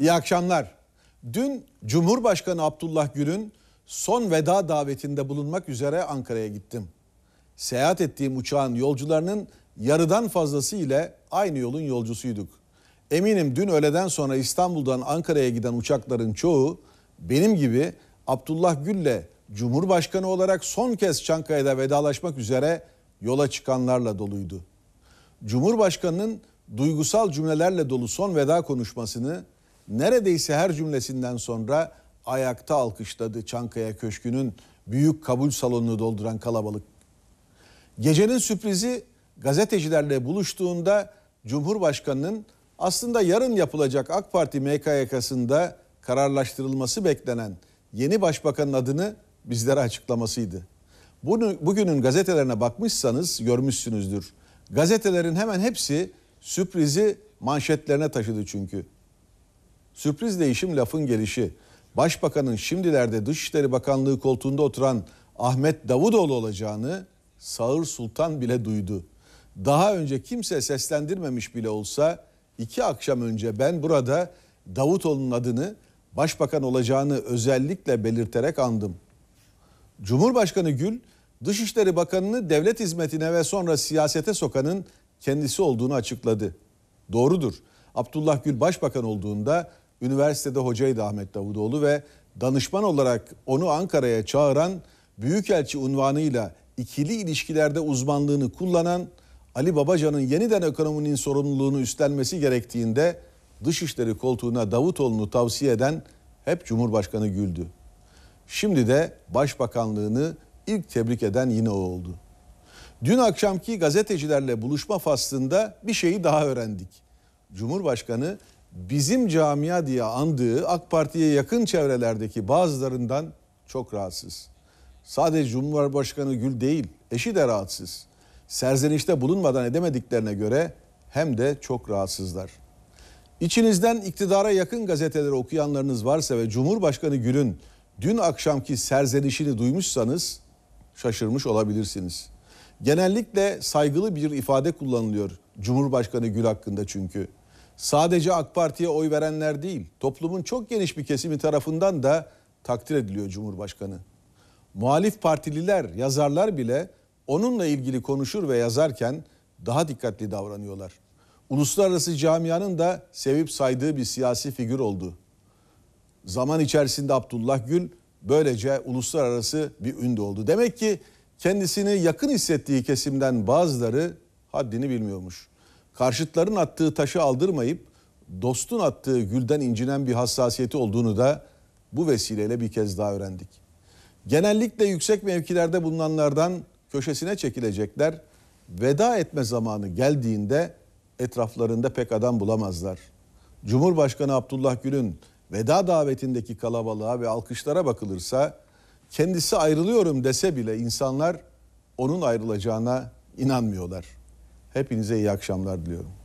İyi akşamlar. Dün Cumhurbaşkanı Abdullah Gül'ün son veda davetinde bulunmak üzere Ankara'ya gittim. Seyahat ettiğim uçağın yolcularının yarıdan fazlası ile aynı yolun yolcusuyduk. Eminim dün öğleden sonra İstanbul'dan Ankara'ya giden uçakların çoğu benim gibi Abdullah Gül'le Cumhurbaşkanı olarak son kez Çankaya'da vedalaşmak üzere yola çıkanlarla doluydu. Cumhurbaşkanının duygusal cümlelerle dolu son veda konuşmasını neredeyse her cümlesinden sonra ayakta alkışladı Çankaya Köşkü'nün büyük kabul salonunu dolduran kalabalık. Gecenin sürprizi gazetecilerle buluştuğunda Cumhurbaşkanı'nın aslında yarın yapılacak AK Parti MKYK'sında kararlaştırılması beklenen yeni başbakanın adını bizlere açıklamasıydı. Bunu, bugünün gazetelerine bakmışsanız görmüşsünüzdür. Gazetelerin hemen hepsi sürprizi manşetlerine taşıdı çünkü. Sürpriz değişim lafın gelişi. Başbakanın şimdilerde Dışişleri Bakanlığı koltuğunda oturan Ahmet Davutoğlu olacağını Sağır Sultan bile duydu. Daha önce kimse seslendirmemiş bile olsa iki akşam önce ben burada Davutoğlu'nun adını başbakan olacağını özellikle belirterek andım. Cumhurbaşkanı Gül, Dışişleri Bakanı'nı devlet hizmetine ve sonra siyasete sokanın kendisi olduğunu açıkladı. Doğrudur. Abdullah Gül başbakan olduğunda üniversitede hocaydı Ahmet Davutoğlu ve danışman olarak onu Ankara'ya çağıran büyükelçi unvanıyla ikili ilişkilerde uzmanlığını kullanan Ali Babacan'ın yeniden ekonominin sorumluluğunu üstlenmesi gerektiğinde Dışişleri koltuğuna Davutoğlu'nu tavsiye eden hep Cumhurbaşkanı güldü. Şimdi de Başbakanlığını ilk tebrik eden yine o oldu. Dün akşamki gazetecilerle buluşma faslında bir şeyi daha öğrendik. Cumhurbaşkanı bizim camia diye andığı AK Parti'ye yakın çevrelerdeki bazılarından çok rahatsız. Sadece Cumhurbaşkanı Gül değil, eşi de rahatsız. Serzenişte bulunmadan edemediklerine göre hem de çok rahatsızlar. İçinizden iktidara yakın gazeteleri okuyanlarınız varsa ve Cumhurbaşkanı Gül'ün dün akşamki serzenişini duymuşsanız şaşırmış olabilirsiniz. Genellikle saygılı bir ifade kullanılıyor Cumhurbaşkanı Gül hakkında çünkü sadece AK Parti'ye oy verenler değil, toplumun çok geniş bir kesimi tarafından da takdir ediliyor Cumhurbaşkanı. Muhalif partililer, yazarlar bile onunla ilgili konuşur ve yazarken daha dikkatli davranıyorlar. Uluslararası camianın da sevip saydığı bir siyasi figür oldu. Zaman içerisinde Abdullah Gül böylece uluslararası bir ünde oldu. Demek ki kendisini yakın hissettiği kesimden bazıları haddini bilmiyormuş karşıtların attığı taşı aldırmayıp dostun attığı gülden incinen bir hassasiyeti olduğunu da bu vesileyle bir kez daha öğrendik. Genellikle yüksek mevkilerde bulunanlardan köşesine çekilecekler veda etme zamanı geldiğinde etraflarında pek adam bulamazlar. Cumhurbaşkanı Abdullah Gül'ün veda davetindeki kalabalığa ve alkışlara bakılırsa kendisi ayrılıyorum dese bile insanlar onun ayrılacağına inanmıyorlar.'' Hepinize iyi akşamlar diliyorum.